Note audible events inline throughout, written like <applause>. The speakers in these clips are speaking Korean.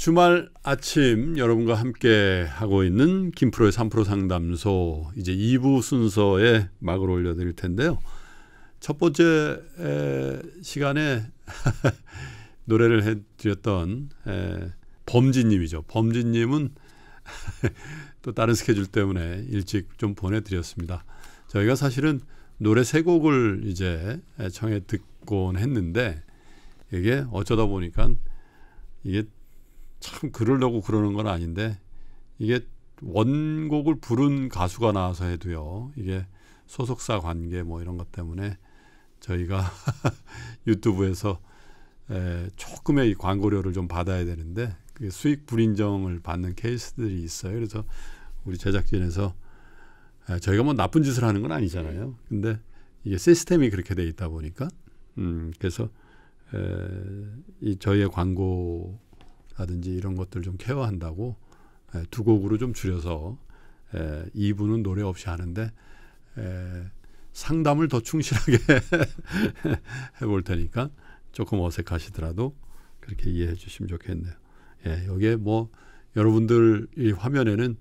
주말 아침 여러분과 함께 하고 있는 김프로의 3프로 상담소 이제 2부 순서에 막을 올려드릴 텐데요. 첫 번째 시간에 <laughs> 노래를 해드렸던 범진님이죠. 범진님은 <laughs> 또 다른 스케줄 때문에 일찍 좀 보내드렸습니다. 저희가 사실은 노래 세 곡을 이제 청해 듣곤 했는데 이게 어쩌다 보니까 이게 참 그러려고 그러는 건 아닌데 이게 원곡을 부른 가수가 나와서 해도요. 이게 소속사 관계 뭐 이런 것 때문에 저희가 <laughs> 유튜브에서 에, 조금의 광고료를 좀 받아야 되는데 그게 수익 불인정을 받는 케이스들이 있어요. 그래서 우리 제작진에서 에, 저희가 뭐 나쁜 짓을 하는 건 아니잖아요. 네. 근데 이게 시스템이 그렇게 돼 있다 보니까 음, 그래서 에, 이 저희의 광고 라든지 이런 것들 좀 케어한다고 예, 두 곡으로 좀 줄여서 에, 예, 2부는 노래 없이 하는데 예, 상담을 더 충실하게 <laughs> 해볼 테니까 조금 어색하시더라도 그렇게 이해해 주시면 좋겠네요. 예, 여기에 뭐 여러분들 이 화면에는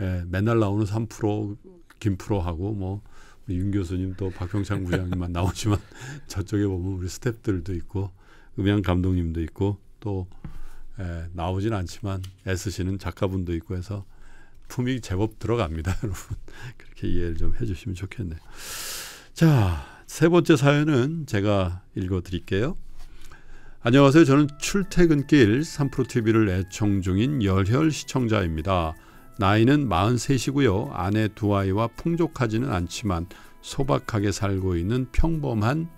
예, 맨날 나오는 3프로 김프로하고 뭐윤 교수님 또 박병창 부장님만 <laughs> 나오지만 저쪽에 보면 우리 스탭들도 있고 음향 감독님도 있고 또 에, 예, 나오진 않지만 애쓰시는 작가분도 있고 해서 품이 제법 들어갑니다, <laughs> 여러분. 그렇게 이해를 좀 해주시면 좋겠네요. 자, 세 번째 사연은 제가 읽어드릴게요. 안녕하세요. 저는 출퇴근길 3프로TV를 애청 중인 열혈 시청자입니다. 나이는 43이고요. 아내 두 아이와 풍족하지는 않지만 소박하게 살고 있는 평범한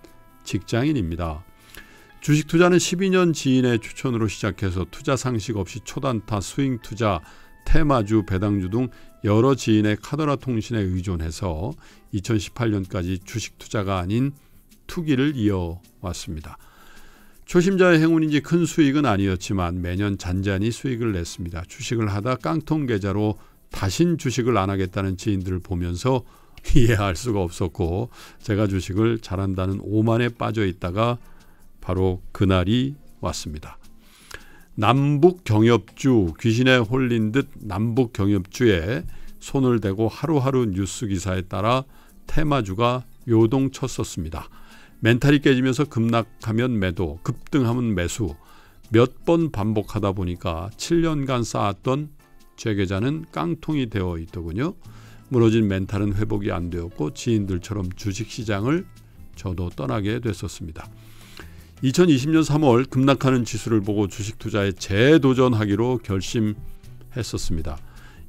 직장인입니다. 주식 투자는 12년 지인의 추천으로 시작해서 투자 상식 없이 초단타, 스윙 투자, 테마주, 배당주 등 여러 지인의 카더라 통신에 의존해서 2018년까지 주식 투자가 아닌 투기를 이어왔습니다. 초심자의 행운인지 큰 수익은 아니었지만 매년 잔잔히 수익을 냈습니다. 주식을 하다 깡통 계좌로 다신 주식을 안 하겠다는 지인들을 보면서 <laughs> 이해할 수가 없었고 제가 주식을 잘한다는 오만에 빠져 있다가 바로 그날이 왔습니다. 남북 경협주 귀신에 홀린 듯 남북 경협주에 손을 대고 하루하루 뉴스 기사에 따라 테마주가 요동쳤었습니다. 멘탈이 깨지면서 급락하면 매도, 급등하면 매수, 몇 번 반복하다 보니까 7년간 쌓았던 제 계좌는 깡통이 되어 있더군요. 무너진 멘탈은 회복이 안 되었고 지인들처럼 주식시장을 저도 떠나게 됐었습니다. 2020년 3월 급락하는 지수를 보고 주식 투자에 재도전하기로 결심했었습니다.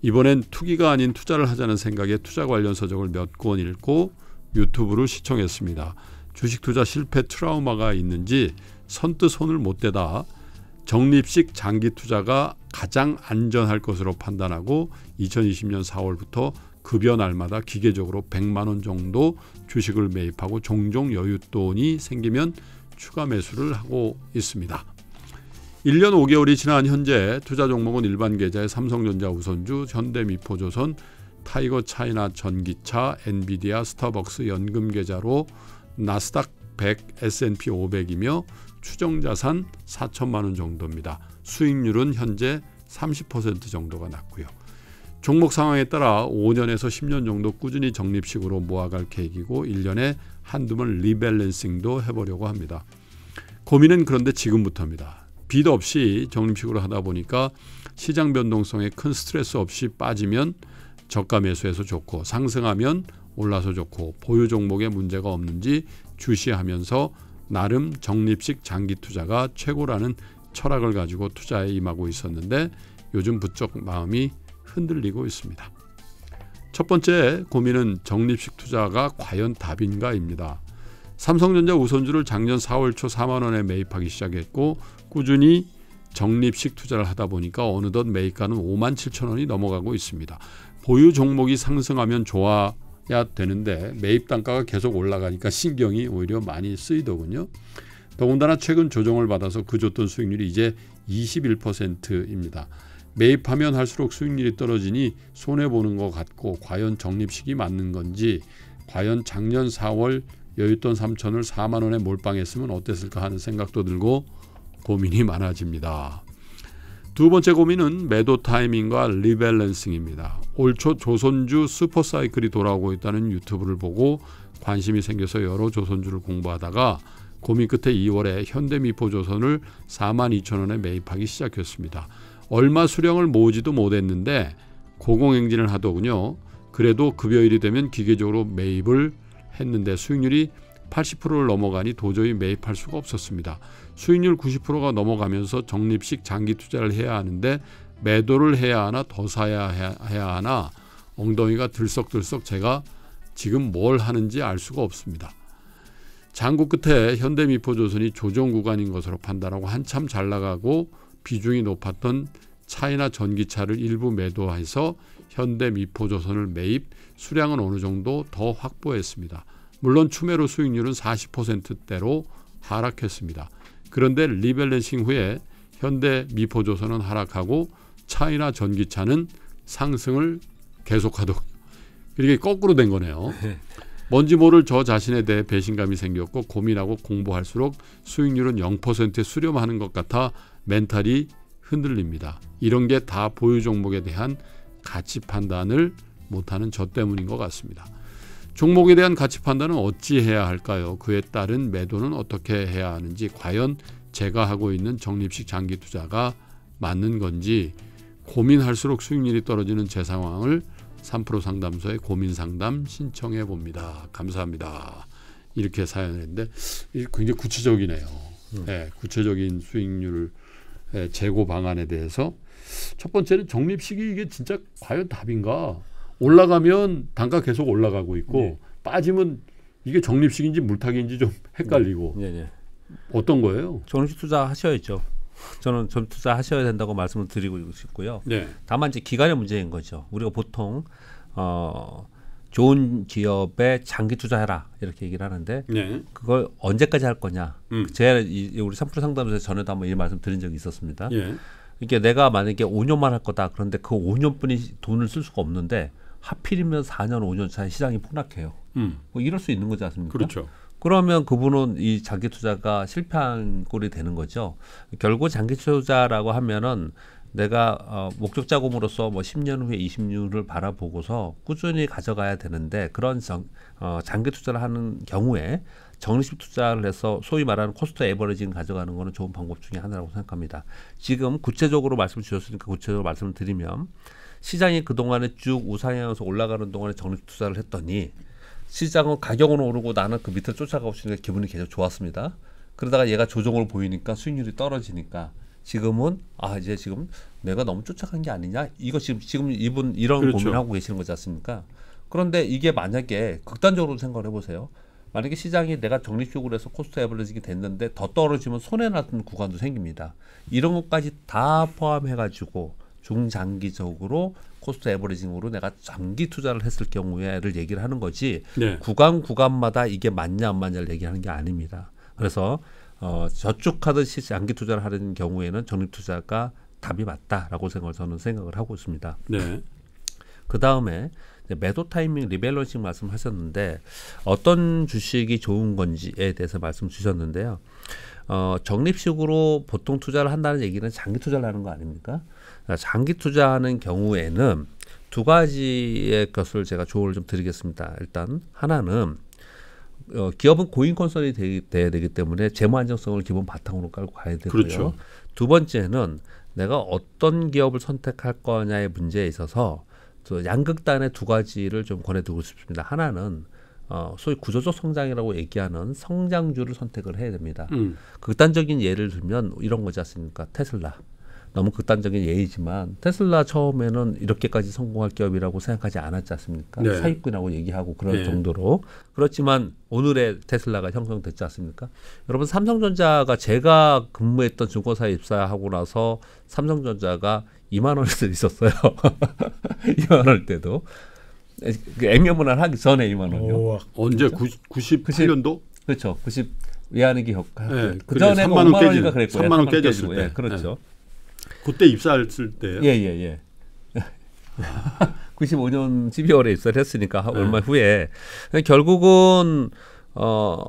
이번엔 투기가 아닌 투자를 하자는 생각에 투자 관련 서적을 몇 권 읽고 유튜브를 시청했습니다. 주식 투자 실패 트라우마가 있는지 선뜻 손을 못 대다 적립식 장기 투자가 가장 안전할 것으로 판단하고 2020년 4월부터 급여 날마다 기계적으로 100만 원 정도 주식을 매입하고 종종 여윳돈이 생기면 추가 매수를 하고 있습니다. 1년 5개월이 지난 현재 투자 종목은 일반 계좌의 삼성전자 우선주, 현대미포조선, 타이거 차이나 전기차, 엔비디아, 스타벅스 연금 계좌로 나스닥 100, S&P 500이며 추정 자산 4천만 원 정도입니다. 수익률은 현재 30% 정도가 났고요. 종목 상황에 따라 5년에서 10년 정도 꾸준히 적립식으로 모아갈 계획이고 1년에 한두 번 리밸런싱도 해보려고 합니다. 고민은 그런데 지금부터입니다. 빚 없이 적립식으로 하다 보니까 시장 변동성에 큰 스트레스 없이 빠지면 저가 매수해서 좋고 상승하면 올라서 좋고 보유 종목에 문제가 없는지 주시하면서 나름 적립식 장기 투자가 최고라는 철학을 가지고 투자에 임하고 있었는데 요즘 부쩍 마음이 흔들리고 있습니다. 첫 번째 고민은 적립식 투자가 과연 답인가입니다. 삼성전자 우선주를 작년 4월 초 4만 원에 매입하기 시작했고 꾸준히 적립식 투자를 하다 보니까 어느덧 매입가는 5만 7천 원이 넘어가고 있습니다. 보유 종목이 상승하면 좋아야 되는데 매입 단가가 계속 올라가니까 신경이 오히려 많이 쓰이더군요. 더군다나 최근 조정을 받아서 그줬던 수익률이 이제 21%입니다. 매입하면 할수록 수익률이 떨어지니 손해보는 것 같고 과연 적립식이 맞는 건지 과연 작년 4월 여윳돈 3천을 4만 원에 몰빵했으면 어땠을까 하는 생각도 들고 고민이 많아집니다. 두 번째 고민은 매도 타이밍과 리밸런싱입니다. 올초 조선주 슈퍼사이클이 돌아오고 있다는 유튜브를 보고 관심이 생겨서 여러 조선주를 공부하다가 고민 끝에 2월에 현대미포조선을 4만 2천 원에 매입하기 시작했습니다. 얼마 수령을 모으지도 못했는데 고공행진을 하더군요. 그래도 급여일이 되면 기계적으로 매입을 했는데 수익률이 80%를 넘어가니 도저히 매입할 수가 없었습니다. 수익률 90%가 넘어가면서 적립식 장기 투자를 해야 하는데 매도를 해야 하나 더 사야 해야 하나 엉덩이가 들썩들썩 제가 지금 뭘 하는지 알 수가 없습니다. 장구 끝에 현대미포조선이 조정 구간인 것으로 판단하고 한참 잘 나가고 비중이 높았던 차이나 전기차를 일부 매도해서 현대 미포조선을 매입, 수량은 어느 정도 더 확보했습니다. 물론 추매로 수익률은 40%대로 하락했습니다. 그런데 리밸런싱 후에 현대 미포조선은 하락하고 차이나 전기차는 상승을 계속하도록 <laughs> 이게 거꾸로 된 거네요. <laughs> 뭔지 모를 저 자신에 대해 배신감이 생겼고 고민하고 공부할수록 수익률은 0%에 수렴하는 것 같아 멘탈이 흔들립니다. 이런 게 다 보유 종목에 대한 가치 판단을 못하는 저 때문인 것 같습니다. 종목에 대한 가치 판단은 어찌 해야 할까요? 그에 따른 매도는 어떻게 해야 하는지 과연 제가 하고 있는 적립식 장기 투자가 맞는 건지 고민할수록 수익률이 떨어지는 제 상황을 3 상담소에 고민 상담 신청해 봅니다. 감사합니다. 이렇게 사연했는데 굉장히 구체적이네요. 음. 네, 구체적인 수익률을 예, 재고 방안에 대해서 첫 번째는 적립식이 이게 진짜 과연 답인가? 올라가면 단가 계속 올라가고 있고 네. 빠지면 이게 적립식인지 물타기인지 좀 네. 헷갈리고 네. 네. 어떤 거예요? 적립식 투자 하셔야죠. 저는 점 투자 하셔야 된다고 말씀을 드리고 싶고요. 네. 다만 이제 기간의 문제인 거죠. 우리가 보통 어 좋은 기업에 장기 투자해라 이렇게 얘기를 하는데 네. 그걸 언제까지 할 거냐? 음. 제가 이, 우리 3% 상담에서 소 전에도 한번 이 말씀 드린 적이 있었습니다. 예. 그러니까 내가 만약에 5년만 할 거다 그런데 그 5년뿐이 돈을 쓸 수가 없는데 하필이면 4년 5년 차에 시장이 폭락해요. 음. 뭐 이럴 수 있는 거지 않습니까? 그렇죠. 그러면 그분은 이 장기 투자가 실패한 꼴이 되는 거죠. 결국 장기 투자라고 하면은 내가 어, 목적 자금으로서 뭐 10년 후에 2 0년 후를 바라보고서 꾸준히 가져가야 되는데 그런 정, 어, 장기 투자를 하는 경우에 정리식 투자를 해서 소위 말하는 코스트 에버리징 가져가는 거는 좋은 방법 중에 하나라고 생각합니다. 지금 구체적으로 말씀 을 주셨으니까 구체적으로 말씀을 드리면 시장이 그동안에 쭉 우상향해서 올라가는 동안에 정리식 투자를 했더니 시장은 가격은 오르고 나는 그 밑을 쫓아가고 있으니까 기분이 계속 좋았습니다. 그러다가 얘가 조정을 보이니까 수익률이 떨어지니까 지금은 아 이제 지금 내가 너무 쫓아간 게 아니냐 이거 지금 지금 이분 이런 그렇죠. 고민을 하고 계시는 거지 않습니까? 그런데 이게 만약에 극단적으로 생각을 해보세요. 만약에 시장이 내가 적립적으로 해서 코스트 에버리징이 됐는데 더 떨어지면 손해나는 구간도 생깁니다. 이런 것까지 다 포함해가지고 중장기적으로 코스트 에버리징으로 내가 장기 투자를 했을 경우에를 얘기를 하는 거지 네. 구간 구간마다 이게 맞냐 안 맞냐를 얘기하는 게 아닙니다. 그래서 음. 어, 저축하듯이 장기 투자를 하는 경우에는 적립 투자가 답이 맞다라고 생각을 저는 생각을 하고 있습니다. 네. 그 다음에 매도 타이밍 리밸런싱 말씀하셨는데 어떤 주식이 좋은 건지에 대해서 말씀 주셨는데요. 어, 적립식으로 보통 투자를 한다는 얘기는 장기 투자를 하는 거 아닙니까? 그러니까 장기 투자하는 경우에는 두 가지의 것을 제가 조언을 좀 드리겠습니다. 일단 하나는 어, 기업은 고인 컨설이 되, 돼야 되기 때문에 재무 안정성을 기본 바탕으로 깔고 가야 되고요. 그렇죠. 두 번째는 내가 어떤 기업을 선택할 거냐의 문제에 있어서 저 양극단의 두 가지를 좀 권해두고 싶습니다. 하나는 어, 소위 구조적 성장이라고 얘기하는 성장주를 선택을 해야 됩니다. 음. 극단적인 예를 들면 이런 거지 않습니까? 테슬라. 너무 극단적인 예이지만 테슬라 처음에는 이렇게까지 성공할 기업이라고 생각하지 않았지 않습니까? 네. 사입군이라고 얘기하고 그럴 네. 정도로 그렇지만 오늘의 테슬라가 형성됐지 않습니까? 여러분 삼성전자가 제가 근무했던 증권사에 입사하고 나서 삼성전자가 2만 원에서 있었어요. 2만 <laughs> 원 때도 액면문화를 그 하기 전에 2만 원이요. 언제 90, 98년도? 그렇죠. 90 외환위기 네, 그 전에 3만 원 깨지고 3만 원 깨졌을 때. 예, 그렇죠. 네. 그때 입사했을 때요. 예예 예. 예, 예. 95년 <laughs> 12월에 입사를 했으니까 네. 얼마 후에 결국은 어,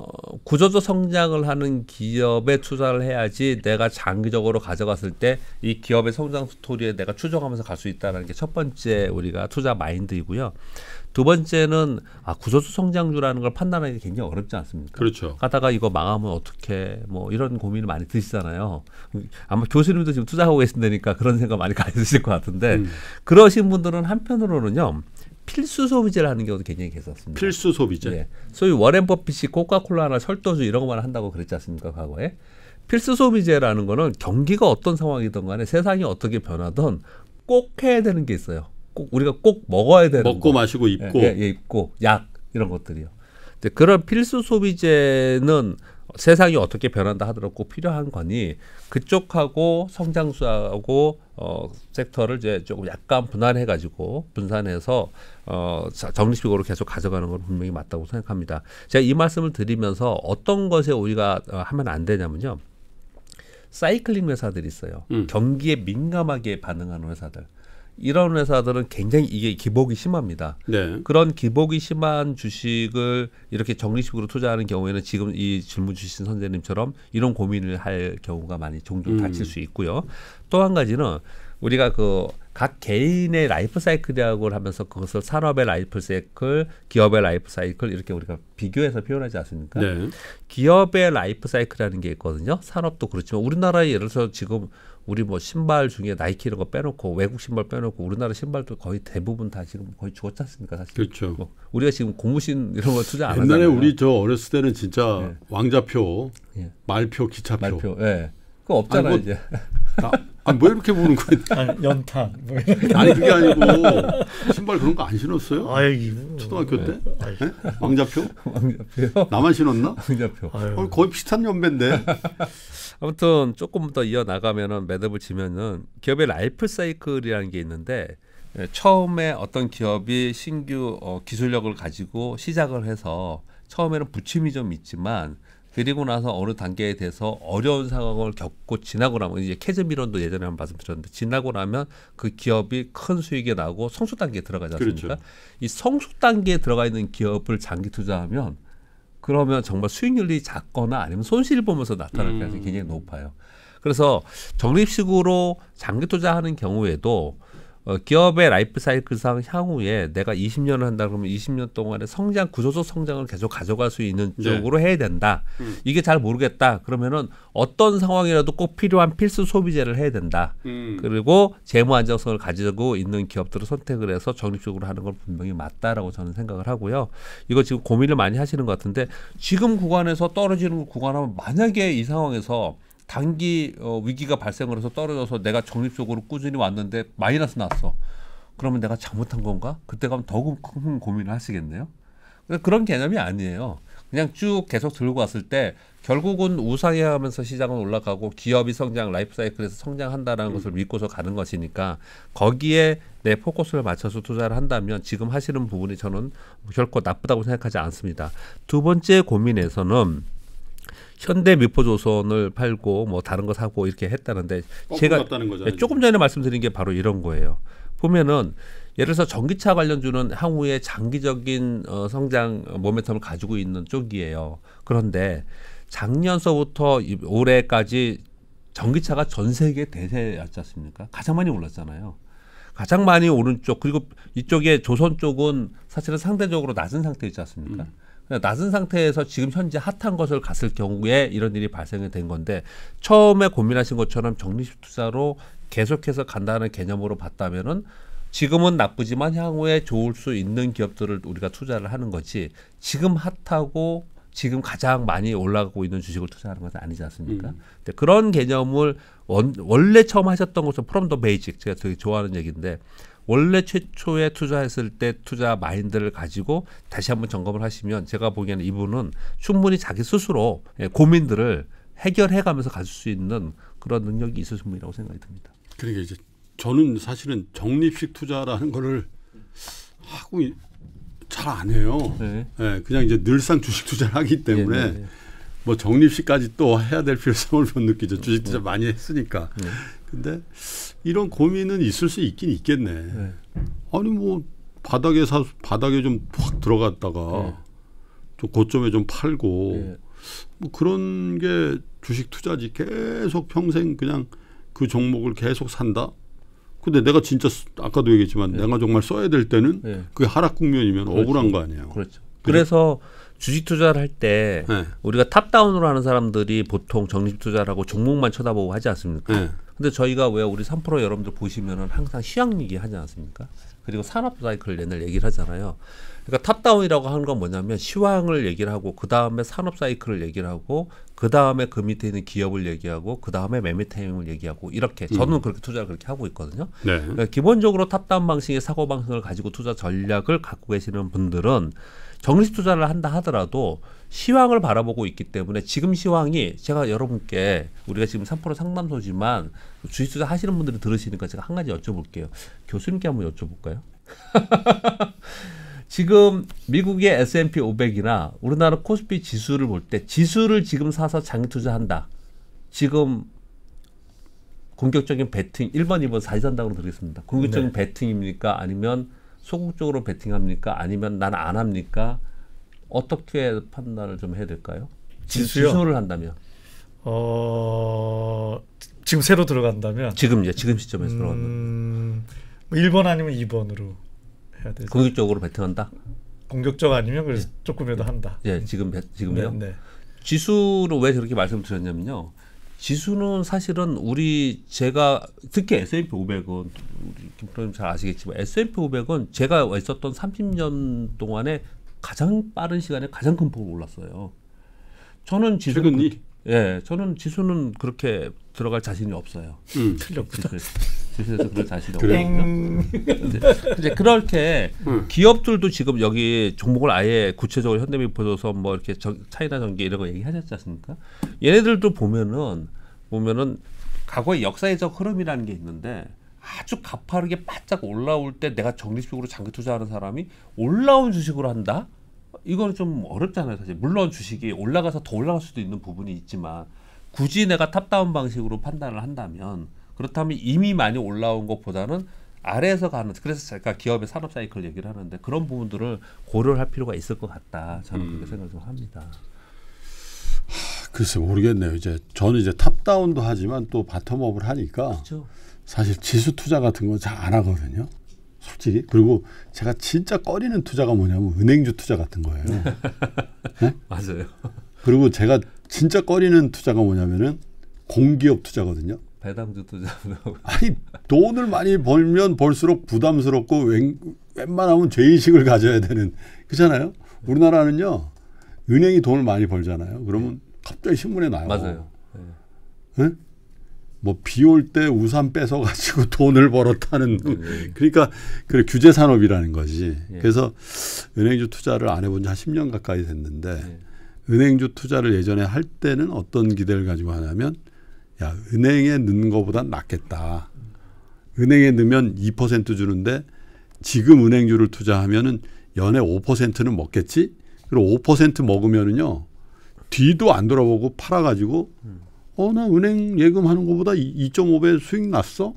구조적 성장을 하는 기업에 투자를 해야지 내가 장기적으로 가져갔을 때 이 기업의 성장 스토리에 내가 추정하면서 갈 수 있다는 게 첫 번째 우리가 투자 마인드이고요. 두 번째는 아 구소수 성장주라는 걸 판단하기 굉장히 어렵지 않습니까? 그렇죠. 하다가 이거 망하면 어떻게 뭐 이런 고민을 많이 드시잖아요. 아마 교수님도 지금 투자하고 계신다니까 그런 생각 많이 <laughs> 가지실 것 같은데 음. 그러신 분들은 한편으로는요. 필수 소비제를 하는 경우도 굉장히 계셨습니다. 필수 소비재. 네. 소위 워렌 버핏이 코카콜라나 설도주 이런 것만 한다고 그랬지 않습니까 과거에? 필수 소비제라는 거는 경기가 어떤 상황이든 간에 세상이 어떻게 변하든 꼭 해야 되는 게 있어요. 꼭 우리가 꼭 먹어야 되는 먹고 거. 마시고 입고 예, 예, 입고 약 이런 것들이요. 근데 그런 필수 소비재는 세상이 어떻게 변한다 하더라도 꼭 필요한 거니 그쪽하고 성장수하고 어 섹터를 이제 조금 약간 분할해 가지고 분산해서 어 정립식으로 계속 가져가는 건 분명히 맞다고 생각합니다. 제가 이 말씀을 드리면서 어떤 것에 우리가 어, 하면 안 되냐면요. 사이클링 회사들이 있어요. 음. 경기에 민감하게 반응하는 회사들. 이런 회사들은 굉장히 이게 기복이 심합니다. 네. 그런 기복이 심한 주식을 이렇게 정리식으로 투자하는 경우에는 지금 이 질문 주신 선생님처럼 이런 고민을 할 경우가 많이 종종 닥칠 음. 수 있고요. 또 한 가지는 우리가 그 각 개인의 라이프 사이클이라고 하면서 그것을 산업의 라이프 사이클, 기업의 라이프 사이클 이렇게 우리가 비교해서 표현하지 않습니까? 네. 기업의 라이프 사이클이라는 게 있거든요. 산업도 그렇지만 우리나라에 예를 들어서 지금 우리 뭐 신발 중에 나이키 이런 거 빼놓고 외국 신발 빼놓고 우리나라 신발도 거의 대부분 다 지금 거의 죽었지 않습니까 사실. 그렇죠. 뭐 우리가 지금 고무신 이런 거 투자 안 옛날에 하잖아요. 우리 저 어렸을 때는 진짜 예. 왕자표, 예. 말표, 기차표. 말표. 예. 그거 없잖아요 아니, 뭐, 이제. 다, 아, 아니 뭐 이렇게 보는 거예요? <laughs> 아니, 연탄. 뭐 아니 그게 아니고 신발 그런 거 안 신었어요? 아이고. 초등학교 네. 때? 네? 왕자표? 왕자표. 나만 신었나? 왕자표. 아유. 어, 거의 비슷한 연배인데. 아무튼 조금 더 이어 나가면은 매듭을 지면은 기업의 라이프 사이클이라는 게 있는데 예, 처음에 어떤 기업이 신규 어, 기술력을 가지고 시작을 해서 처음에는 부침이 좀 있지만 그리고 나서 어느 단계에 대해서 어려운 상황을 겪고 지나고 나면 이제 캐즘 이론도 예전에 한 번 말씀드렸는데 지나고 나면 그 기업이 큰 수익이 나고 성숙 단계에 들어가지 않습니까? 그렇죠. 이 성숙 단계에 들어가 있는 기업을 장기 투자하면 그러면 정말 수익률이 작거나 아니면 손실 보면서 나타날 음. 가능성이 굉장히 높아요. 그래서 적립식으로 장기 투자하는 경우에도 어, 기업의 라이프 사이클상 향후에 내가 20년을 한다 그러면 20년 동안에 성장 구조적 성장을 계속 가져갈 수 있는 네. 쪽으로 해야 된다. 음. 이게 잘 모르겠다. 그러면은 어떤 상황이라도 꼭 필요한 필수 소비재를 해야 된다. 음. 그리고 재무 안정성을 가지고 있는 기업들을 선택을 해서 적립적으로 하는 건 분명히 맞다라고 저는 생각을 하고요. 이거 지금 고민을 많이 하시는 것 같은데 지금 구간에서 떨어지는 구간하면 만약에 이 상황에서 단기 어, 위기가 발생을 해서 떨어져서 내가 적립적으로 꾸준히 왔는데 마이너스 났어. 그러면 내가 잘못한 건가? 그때 가면 더큰 큰 고민을 하시겠네요. 그러니까 그런 개념이 아니에요. 그냥 쭉 계속 들고 왔을 때 결국은 우상향하면서 시장은 올라가고 기업이 성장, 라이프사이클에서 성장한다라는 음. 것을 믿고서 가는 것이니까 거기에 내 포커스를 맞춰서 투자를 한다면 지금 하시는 부분이 저는 결코 나쁘다고 생각하지 않습니다. 두 번째 고민에서는 현대 미포조선을 팔고 뭐 다른 거 사고 이렇게 했다는데 제가 거죠, 예, 조금 전에 말씀드린 게 바로 이런 거예요. 보면은 예를 들어서 전기차 관련주는 향후에 장기적인 어, 성장 모멘텀을 가지고 있는 쪽이에요. 그런데 작년서부터 올해까지 전기차가 전 세계 대세였지 않습니까? 가장 많이 올랐잖아요. 가장 많이 오른 쪽 그리고 이쪽에 조선 쪽은 사실은 상대적으로 낮은 상태였지 않습니까? 음. 낮은 상태에서 지금 현재 핫한 것을 갔을 경우에 이런 일이 발생이 된 건데 처음에 고민하신 것처럼 적립식 투자로 계속해서 간다는 개념으로 봤다면은 지금은 나쁘지만 향후에 좋을 수 있는 기업들을 우리가 투자를 하는 거지 지금 핫하고 지금 가장 많이 올라가고 있는 주식을 투자하는 것은 아니지 않습니까? 음. 근데 그런 개념을 원, 원래 처음 하셨던 것은 프롬 더 베이직 제가 되게 좋아하는 얘기인데 원래 최초에 투자했을 때 투자 마인드를 가지고 다시 한번 점검을 하시면 제가 보기에는 이분은 충분히 자기 스스로 예, 고민들을 해결해 가면서 갈 수 있는 그런 능력이 있으신 분이라고 생각이 듭니다. 그러니까 이제 저는 사실은 적립식 투자라는 거를 하고 잘 안 해요. 네. 네. 그냥 이제 늘상 주식 투자를 하기 때문에 네, 네, 네. 뭐 적립식까지 또 해야 될 필요성을 못 느끼죠. 주식 투자 네. 많이 했으니까. 네. 근데 이런 고민은 있을 수 있긴 있겠네. 네. 아니 뭐 바닥에 사 바닥에 좀 확 들어갔다가 네. 좀 고점에 좀 팔고 네. 뭐 그런 게 주식 투자지 계속 평생 그냥 그 종목을 계속 산다. 근데 내가 진짜 아까도 얘기했지만 네. 내가 정말 써야 될 때는 네. 그게 하락 국면이면 그렇죠. 억울한 거 아니에요. 그렇죠. 그래서, 그래서 주식 투자를 할때 네. 우리가 탑다운으로 하는 사람들이 보통 정립 투자를 하고 종목만 쳐다보고 하지 않습니까? 네. 근데 저희가 왜 우리 3% 여러분들 보시면은 항상 시황 얘기 하지 않습니까? 그리고 산업 사이클 내내 얘기를 하잖아요. 그러니까 탑다운이라고 하는 건 뭐냐면 시황을 얘기를 하고 그 다음에 산업 사이클을 얘기를 하고 그 다음에 그 밑에 있는 기업을 얘기하고 그 다음에 매매 타임을 얘기하고 이렇게 음. 저는 그렇게 투자를 그렇게 하고 있거든요. 네. 그러니까 기본적으로 탑다운 방식의 사고 방식을 가지고 투자 전략을 갖고 계시는 분들은 정식 투자를 한다 하더라도 시황을 바라보고 있기 때문에 지금 시황이 제가 여러분께 우리가 지금 3% 상담소지만 주식 투자 하시는 분들이 들으시니까 제가 한 가지 여쭤볼게요. 교수님께 한번 여쭤볼까요? <laughs> 지금 미국의 S&P 500이나 우리나라 코스피 지수를 볼 때 지수를 지금 사서 장기 투자한다. 지금 공격적인 배팅 1번, 2번 사지 산다고 드리겠습니다. 공격적인 네. 배팅입니까? 아니면 소극적으로 베팅합니까? 아니면 난 안 합니까? 어떻게 판단을 좀 해야 될까요? 지수요? 지수를 한다면. 어 지금 새로 들어간다면 지금 이제 지금 시점에서 음... 들어간다면 1번 아니면 2번으로 해야 되죠. 공격적으로 베팅한다. 공격적 아니면 그래서 예. 조금이라도 한다. 예, 지금 지금요. 네, 네. 지수로 왜 저렇게 말씀드렸냐면요. 지수는 사실은 우리 제가 특히 S&P 500은 우리 김프로님 잘 아시겠지만 S&P 500은 제가 있었던 30년 동안에 가장 빠른 시간에 가장 큰 폭으로 올랐어요. 저는 지수 예, 저는 지수는 그렇게 들어갈 자신이 없어요. 음, 틀렸구나. 예, 주신에서 그럴 자신이 없거든요. 이제, 이제 그렇게 기업들도 지금 여기 종목을 아예 구체적으로 현대미포조서뭐 이렇게 저, 차이나 전기 이런 거 얘기하셨지 않습니까? 얘네들도 보면은 보면은 과거의 역사적 흐름이라는 게 있는데 아주 가파르게 바짝 올라올 때 내가 정립식으로 장기 투자하는 사람이 올라온 주식으로 한다? 이거는 좀 어렵잖아요, 사실. 물론 주식이 올라가서 더 올라갈 수도 있는 부분이 있지만 굳이 내가 탑다운 방식으로 판단을 한다면 그렇다면 이미 많이 올라온 것보다는 아래에서 가는 그래서 제가 기업의 산업 사이클 얘기를 하는데 그런 부분들을 고려를 할 필요가 있을 것 같다 저는 그렇게 음. 생각을 좀 합니다. 하, 글쎄 모르겠네요. 이제 저는 이제 탑다운도 하지만 또 바텀업을 하니까 그렇죠. 사실 지수 투자 같은 건잘안 하거든요. 솔직히 그리고 제가 진짜 꺼리는 투자가 뭐냐면 은행주 투자 같은 거예요. <laughs> 네? 맞아요. 그리고 제가 진짜 꺼리는 투자가 뭐냐면은 공기업 투자거든요. 배당주도 잡으고 <laughs> 아니 돈을 많이 벌면 벌수록 부담스럽고 웬, 웬만하면 죄의식을 가져야 되는 그렇잖아요. 우리나라는요 은행이 돈을 많이 벌잖아요. 그러면 네. 갑자기 신문에 나요. 맞아요. 네. 응? 뭐비 올 때 우산 뺏어 가지고 <laughs> 돈을 벌었다는 네. 그러니까 그래 규제 산업이라는 거지. 네. 그래서 은행주 투자를 안 해본 지 한 10년 가까이 됐는데 네. 은행주 투자를 예전에 할 때는 어떤 기대를 가지고 하냐면 야 그러니까 은행에 넣는 것보다 낫겠다. 은행에 넣으면 2% 주는데 지금 은행주를 투자하면은 연에 5%는 먹겠지. 그리고 5% 먹으면은요 뒤도 안 돌아보고 팔아가지고 음. 어나 은행 예금하는 것보다 2.5배 수익 났어.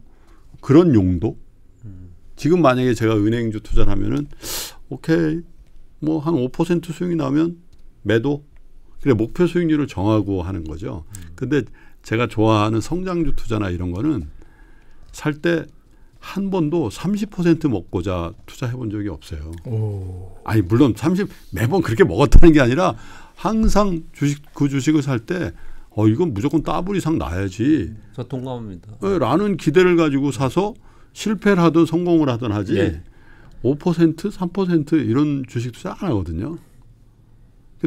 그런 용도. 음. 지금 만약에 제가 은행주 투자를 하면은 오케이 뭐 한 5% 수익이 나면 매도 그래 목표 수익률을 정하고 하는 거죠. 음. 근데 제가 좋아하는 성장주 투자나 이런 거는 살 때 한 번도 30% 먹고자 투자해 본 적이 없어요. 오. 아니 물론 30 매번 그렇게 먹었다는 게 아니라 항상 주식 그 주식을 살 때 어 이건 무조건 따블 이상 나야지. 저 동감합니다. 예, 라는 기대를 가지고 사서 실패를 하든 성공을 하든 하지. 예. 5% 3% 이런 주식 투자 안 하거든요.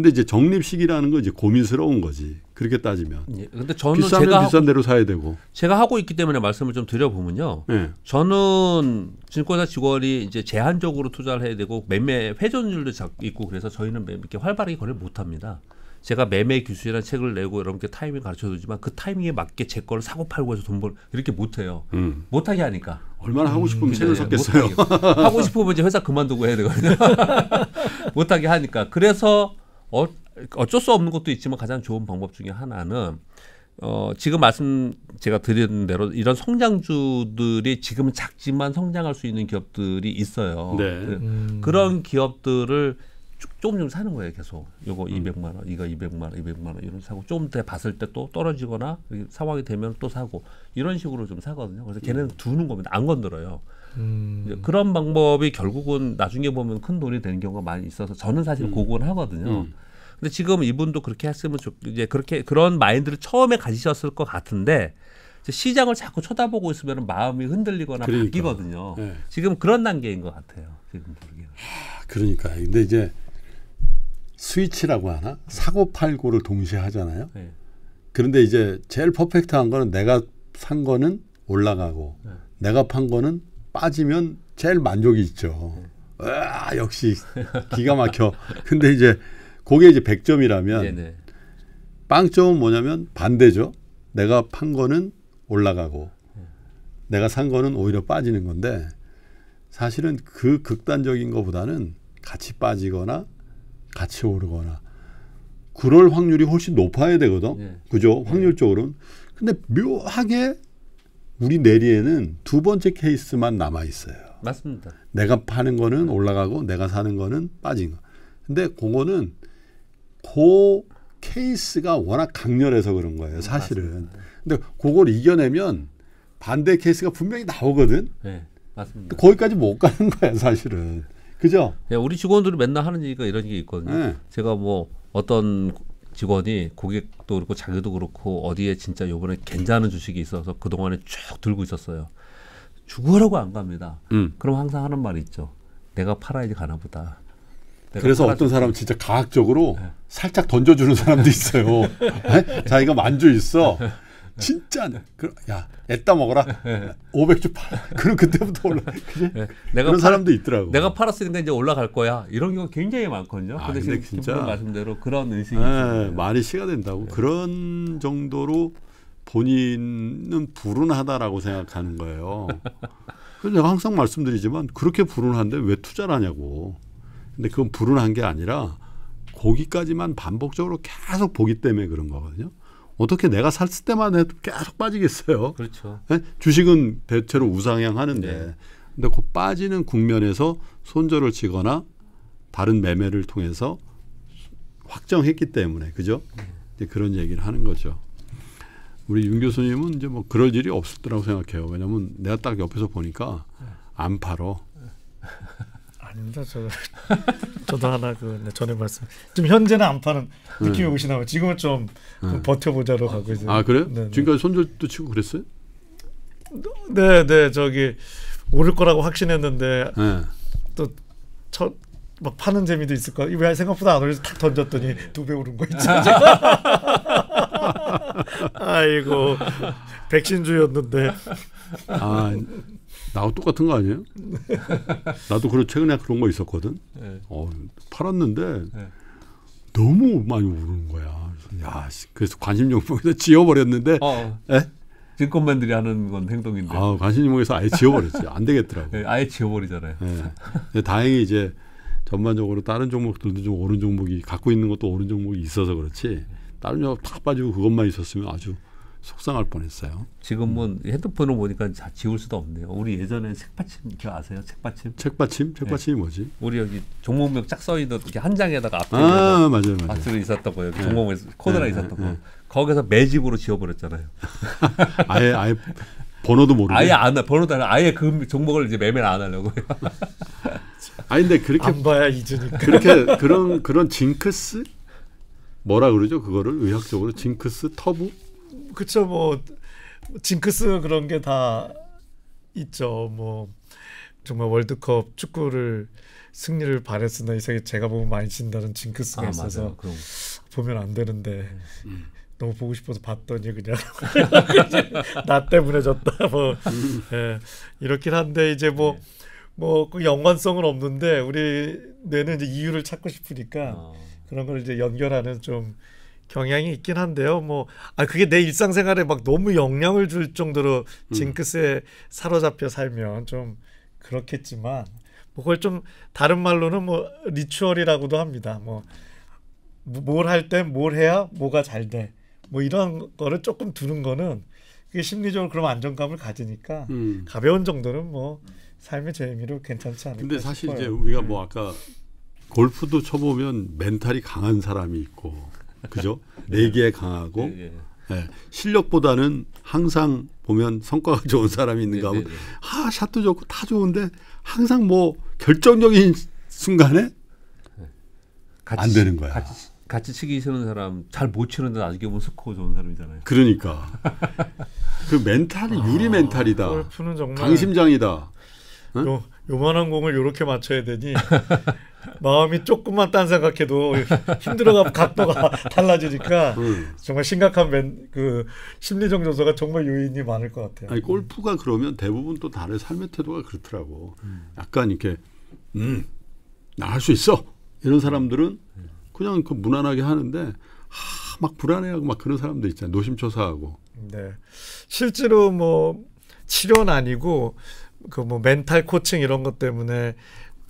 근데 이제 적립식이라는 건 이제 고민스러운 거지. 그렇게 따지면. 예, 근데 저는 비싸면 제가 비싼 대로 사야 되고. 제가 하고 있기 때문에 말씀을 좀 드려보면요. 예. 저는 증권사 직원이 이제 제한적으로 투자를 해야 되고 매매 회전율도 있고 그래서 저희는 이렇게 활발하게 거래를 못합니다. 제가 매매 기술이라는 책을 내고 여러분께 타이밍 가르쳐주지만 그 타이밍에 맞게 제 거를 사고 팔고 해서 돈 벌 이렇게 못해요. 음. 못하게 하니까. 얼마나 하고 음, 싶으면 음, 책을 샀겠어요. 하고 싶으면 이제 회사 그만두고 해야 되거든요. <laughs> 못하게 하니까. 그래서 어, 어쩔 수 없는 것도 있지만 가장 좋은 방법 중에 하나는 어, 지금 말씀 제가 드린 대로 이런 성장주들이 지금 작지만 성장할 수 있는 기업들이 있어요. 네. 그 음. 그런 기업들을 조금 좀 사는 거예요, 계속. 요거 음. 200만 원, 이거 200만 원, 200만 원 이런 사고 조금 더 봤을 때 또 떨어지거나 상황이 되면 또 사고 이런 식으로 좀 사거든요. 그래서 음. 걔네는 두는 겁니다. 안 건드려요. 음. 그런 방법이 결국은 나중에 보면 큰 돈이 되는 경우가 많이 있어서 저는 사실 음. 고건 하거든요. 음. 근데 지금 이분도 그렇게 했으면 좋, 이제 그렇게 그런 마인드를 처음에 가지셨을 것 같은데 시장을 자꾸 쳐다보고 있으면 마음이 흔들리거나 그러니까. 바뀌거든요. 네. 지금 그런 단계인 것 같아요. 지금 모르기 그러니까 근데 이제 스위치라고 하나 사고 팔고를 동시에 하잖아요. 네. 그런데 이제 제일 퍼펙트한 거는 내가 산 거는 올라가고 네. 내가 판 거는 빠지면 제일 만족이 있죠. 아, 역시 기가 막혀. 근데 이제 그게 이제 100점이라면 네네. 빵점은 뭐냐면 반대죠. 내가 판 거는 올라가고 내가 산 거는 오히려 빠지는 건데 사실은 그 극단적인 것보다는 같이 빠지거나 같이 오르거나 그럴 확률이 훨씬 높아야 되거든. 네. 그죠? 네. 확률적으로는. 근데 묘하게 우리 내리에는 두 번째 케이스만 남아 있어요. 맞습니다. 내가 파는 거는 올라가고 내가 사는 거는 빠진 거. 근데 그거는 그 케이스가 워낙 강렬해서 그런 거예요, 음, 사실은. 맞습니다. 근데 그걸 이겨내면 반대 케이스가 분명히 나오거든. 네, 맞습니다. 거기까지 못 가는 거야, 사실은. 그죠? 예, 우리 직원들이 맨날 하는 얘기가 이런 게 있거든요. 네. 제가 뭐 어떤 직원이 고객도 그렇고 자기도 그렇고 어디에 진짜 요번에 괜찮은 주식이 있어서 그동안에 쭉 들고 있었어요. 죽으라고 안 갑니다. 음. 그럼 항상 하는 말이 있죠. 내가 팔아야지 가나 보다. 그래서 어떤 사람 은 진짜 과학적으로 네. 살짝 던져주는 사람도 있어요. <laughs> 네? 자기가 만주 있어. 진짜 야, 애따 먹어라. 500주 팔. <laughs> 그럼 그때부터 올라. 네. 그지? 네. 내가 그런 사람도 있더라고. 내가 팔았으니까 이제 올라갈 거야. 이런 경우 굉장히 많거든요. 아, 근데, 근데 진짜 말씀대로 그런 의식이 네, 많이 시가 된다고 네. 그런 정도로 본인은 불운하다라고 생각하는 거예요. <laughs> 그래서 내가 항상 말씀드리지만 그렇게 불운한데 왜 투자를 하냐고. 근데 그건 불운한 게 아니라 거기까지만 반복적으로 계속 보기 때문에 그런 거거든요. 어떻게 내가 살 때만 해도 계속 빠지겠어요. 그렇죠. 네? 주식은 대체로 우상향하는데 네. 근데 그 빠지는 국면에서 손절을 치거나 다른 매매를 통해서 확정했기 때문에 그죠? 네. 그런 얘기를 하는 거죠. 우리 윤 교수님은 이제 뭐 그럴 일이 없을 거라고 생각해요. 왜냐면 내가 딱 옆에서 보니까 네. 안 팔어. 네. 아닙니다. 저 <laughs> 저도 하나 그 네, 전에 말씀. 요 지금 현재는 안 파는 네. 느낌이 네. 오시나 봐. 지금은 좀, 네. 좀 버텨보자로 아, 가고 있어요. 아 그래요? 네, 네 지금까지 손절도 치고 그랬어요? 네, 네 저기 오를 거라고 확신했는데 네. 또첫 막 파는 재미도 있을 거. 왜 생각보다 안 오르서 탁 던졌더니 두 배 오른 거 있죠. <laughs> 아이고 백신주였는데. 아 나하고 똑같은 거 아니에요? <laughs> 나도 그런 최근에 그런 거 있었거든. 네. 어, 팔았는데 네. 너무 많이 오르는 거야. 그래서 야, 그래서 관심종목에서 지워버렸는데. 어, 어. 증권맨들이 하는 건 행동인데. 아, 관심종목에서 아예 지워버렸지. 안 되겠더라고. <laughs> 네, 아예 지워버리잖아요. 네. 다행히 이제 전반적으로 다른 종목들도 좀 오른 종목이 갖고 있는 것도 오른 종목이 있어서 그렇지. 다른 종목 탁 빠지고 그것만 있었으면 아주 속상할 뻔했어요. 지금 뭐핸드폰으 음. 보니까 다 지울 수도 없네요. 우리 예전에 책받침 기억 아세요? 책받침? 책받침? 책받침이 네. 뭐지? 우리 여기 종목명 쫙 써있는 이렇게 한 장에다가 앞에 아 맞아요, 맞아요. 앞으로 있었다고 여기 네. 종목명 코드랑 네. 있었다고 네. 네. 거기서 매직으로 지워버렸잖아요. <laughs> 아예 아예 번호도 모르고 아예 안 번호도 안 아예 그 종목을 이제 매매를 안 하려고. <laughs> 아 근데 그렇게 봐야 잊으니까 그렇게 그런 그런 징크스 뭐라 그러죠? 그거를 의학적으로 징크스 터부 그쵸 뭐 징크스 그런 게 다 있죠. 뭐 정말 월드컵 축구를 승리를 바랬으나 이상에 제가 보면 많이 진다는 징크스가 아, 있어서 보면 안 되는데 음. 너무 보고 싶어서 봤더니 그냥 <laughs> 나 때문에 졌다 뭐 음. 예, 이렇긴 한데 이제 뭐 뭐그 네. 연관성은 없는데 우리 뇌는 이제 이유를 찾고 싶으니까 어. 그런 걸 이제 연결하는 좀 경향이 있긴 한데요. 뭐, 아, 그게 내 일상생활에 막 너무 영향을 줄 정도로 음. 징크스에 음. 사로잡혀 살면 좀 그렇겠지만, 뭐, 그걸 좀 다른 말로는 뭐, 리추얼이라고도 합니다. 뭐, 뭘 할 때뭘 뭐, 해야 뭐가 잘 돼. 뭐, 이런 거를 조금 두는 거는 그게 심리적으로 그런 안정감을 가지니까 음. 가벼운 정도는 뭐, 삶의 재미로 괜찮지 않을까. 근데 사실 싶어요. 이제 우리가 뭐 네. 아까 골프도 쳐보면 멘탈이 강한 사람이 있고 그죠? 네 개에 강하고 네, 네. 예. 실력보다는 항상 보면 성과가 좋은 사람이 있는가 네, 하면 네, 네. 아 샷도 좋고 다 좋은데 항상 뭐 결정적인 순간에 같이, 안 되는 거야. 같이, 같이 치기 싫은 사람 잘 못 치는데 나중에 보면 뭐 스코어 좋은 사람이잖아요. 그러니까 <laughs> 그 멘탈이 아, 유리 멘탈이다. 골프는 정말 강심장이다. 응? 요, 요만한 공을 요렇게 맞춰야 되니 <laughs> 마음이 조금만 딴 생각해도 힘들어가 각도가 <laughs> 달라지니까 음. 정말 심각한 맨, 그 심리적 요소가 정말 요인이 많을 것 같아요. 아니 골프가 그러면 대부분 또 다른 삶의 태도가 그렇더라고. 음. 약간 이렇게 음나 할 수 있어 이런 사람들은 그냥 그 무난하게 하는데 하, 막 불안해하고 막 그런 사람들 있잖아요. 노심초사하고. 네. 실제로 뭐 치료는 아니고 그 뭐 멘탈 코칭 이런 것 때문에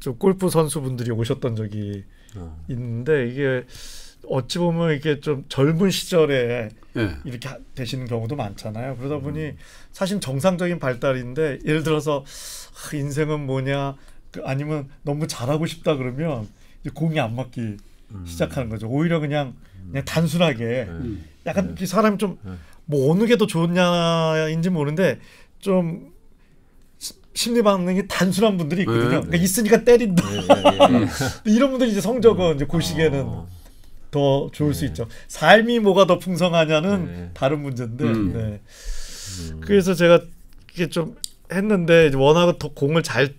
좀 골프 선수분들이 오셨던 적이 어. 있는데 이게 어찌 보면 이게 좀 젊은 시절에 네. 이렇게 되시는 경우도 많잖아요. 그러다 음. 보니 사실 정상적인 발달인데 예를 들어서 아, 인생은 뭐냐 그 아니면 너무 잘하고 싶다 그러면 공이 안 맞기 음. 시작하는 거죠. 오히려 그냥 그냥 단순하게 음. 네. 약간 네. 사람좀뭐 네. 어느 게 더 좋냐인지 모르는데 좀 심리 반응이 단순한 분들이 있거든요. 네, 그러니까 네. 있으니까 때린다. 네, 네, <laughs> 이런 분들이 이제 성적은 이제 고시기에는 어. 더 좋을 수 있죠. 삶이 뭐가 더 풍성하냐는 다른 문제인데. 음. 네. 음. 그래서 제가 이게 좀 했는데 워낙 더 공을 잘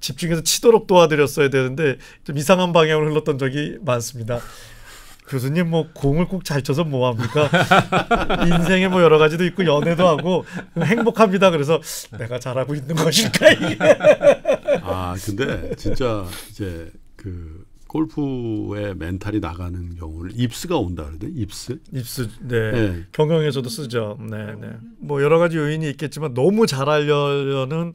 집중해서 치도록 도와드렸어야 되는데 좀 이상한 방향으로 흘렀던 적이 많습니다. 교수님 뭐 공을 꼭 잘 쳐서 뭐 합니까? <laughs> 인생에 뭐 여러 가지도 있고 연애도 하고 행복합니다. 그래서 내가 잘하고 있는 것일까 이게. 아 근데 진짜 이제 그 골프의 멘탈이 나가는 경우를 입스가 온다 그러대 입스 입스 네. 네. 경영에서도 쓰죠 네네 네. 뭐 여러 가지 요인이 있겠지만 너무 잘하려는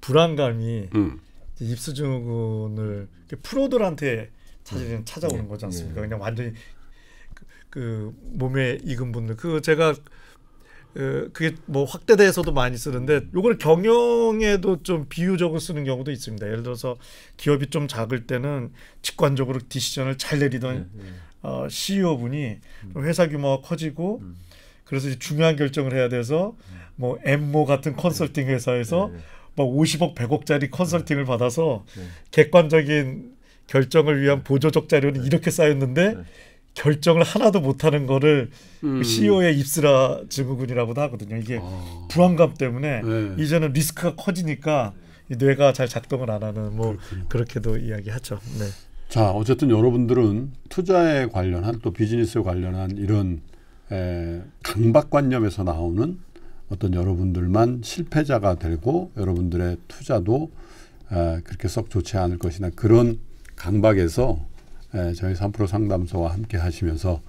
불안감이 음. 입스 증후군을 프로들한테 사실 네. 찾아오는 네. 거지 않습니까? 네. 그냥 완전히 그, 그 몸에 익은 분들 그 제가 그 그게 뭐 확대돼서도 많이 쓰는데 음. 요걸 경영에도 좀 비유적으로 쓰는 경우도 있습니다. 예를 들어서 기업이 좀 작을 때는 직관적으로 디시전을 잘 내리던 네, 네. 어, CEO분이 음. 회사 규모가 커지고 음. 그래서 중요한 결정을 해야 돼서 음. 뭐 엠모 같은 컨설팅 회사에서 네, 막 50억 100억짜리 컨설팅을 받아서 객관적인 결정을 위한 네. 보조적 자료는 네. 이렇게 쌓였는데 네. 결정을 하나도 못하는 거를 음. 그 CEO의 입스라 증후군이라고도 하거든요. 이게 아. 불안감 때문에 네. 이제는 리스크가 커지니까 뇌가 잘 작동을 안 하는 뭐 그렇군요. 그렇게도 이야기하죠. 네. 자 어쨌든 여러분들은 투자에 관련한 또비즈니스 관련한 이런 에, 강박관념에서 나오는 어떤 여러분들만 실패자가 되고 여러분들의 투자도 에, 그렇게 썩 좋지 않을 것이나 그런 강박에서 예, 저희 3% 상담소와 함께 하시면서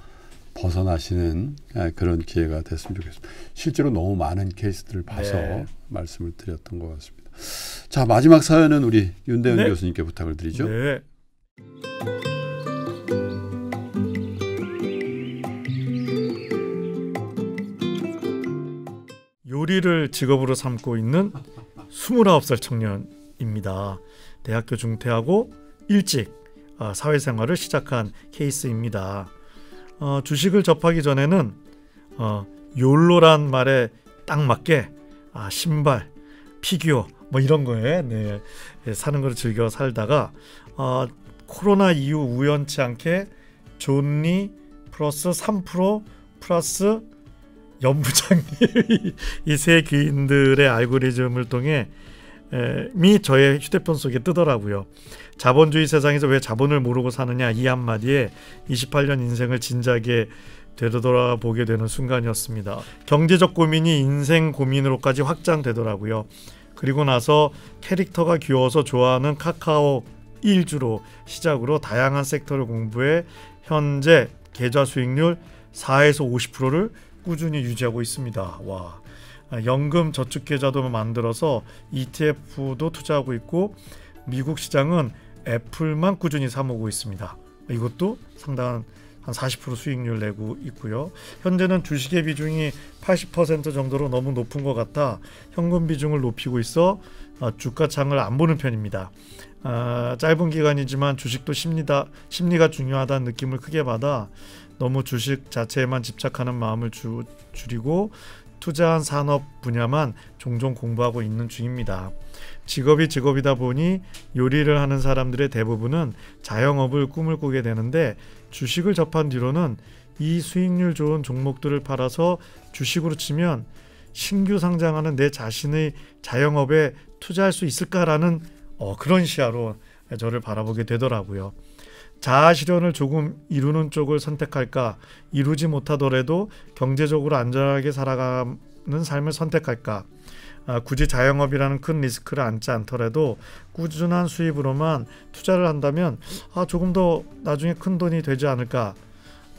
벗어나시는 예, 그런 기회가 됐으면 좋겠습니다. 실제로 너무 많은 케이스들을 봐서 네. 말씀을 드렸던 것 같습니다. 자 마지막 사연은 우리 윤대현 네. 교수님께 부탁을 드리죠. 네. 요리를 직업으로 삼고 있는 29살 청년입니다. 대학교 중퇴하고 일찍 어, 사회생활을 시작한 케이스입니다. 어, 주식을 접하기 전에는 어, 욜로란 말에 딱 맞게 아, 신발, 피규어 뭐 이런 거에 네, 예, 사는 걸 즐겨 살다가 어, 코로나 이후 우연치 않게 존니 플러스 3% 플러스 연부장님 <laughs> 이세 귀인들의 알고리즘을 통해 미 저의 휴대폰 속에 뜨더라고요. 자본주의 세상에서 왜 자본을 모르고 사느냐 이 한마디에 28년 인생을 진작에 되돌아보게 되는 순간이었습니다. 경제적 고민이 인생 고민으로까지 확장되더라고요. 그리고 나서 캐릭터가 귀여워서 좋아하는 카카오 일주로 시작으로 다양한 섹터를 공부해 현재 계좌 수익률 4에서 50%를 꾸준히 유지하고 있습니다. 와. 아, 연금 저축계좌도 만들어서 ETF도 투자하고 있고 미국 시장은 애플만 꾸준히 사모고 있습니다. 이것도 상당한 한40% 수익률 내고 있고요. 현재는 주식의 비중이 80% 정도로 너무 높은 것 같아 현금 비중을 높이고 있어 아, 주가창을 안 보는 편입니다. 아, 짧은 기간이지만 주식도 심리다, 심리가 중요하다는 느낌을 크게 받아 너무 주식 자체에만 집착하는 마음을 주, 줄이고 투자한 산업 분야만 종종 공부하고 있는 중입니다. 직업이 직업이다 보니 요리를 하는 사람들의 대부분은 자영업을 꿈을 꾸게 되는데 주식을 접한 뒤로는 이 수익률 좋은 종목들을 팔아서 주식으로 치면 신규 상장하는 내 자신의 자영업에 투자할 수 있을까라는 어, 그런 시야로 저를 바라보게 되더라고요. 자아 실현을 조금 이루는 쪽을 선택할까 이루지 못하더라도 경제적으로 안전하게 살아가는 삶을 선택할까 아, 굳이 자영업이라는 큰 리스크를 안지 않더라도 꾸준한 수입으로만 투자를 한다면 아, 조금 더 나중에 큰 돈이 되지 않을까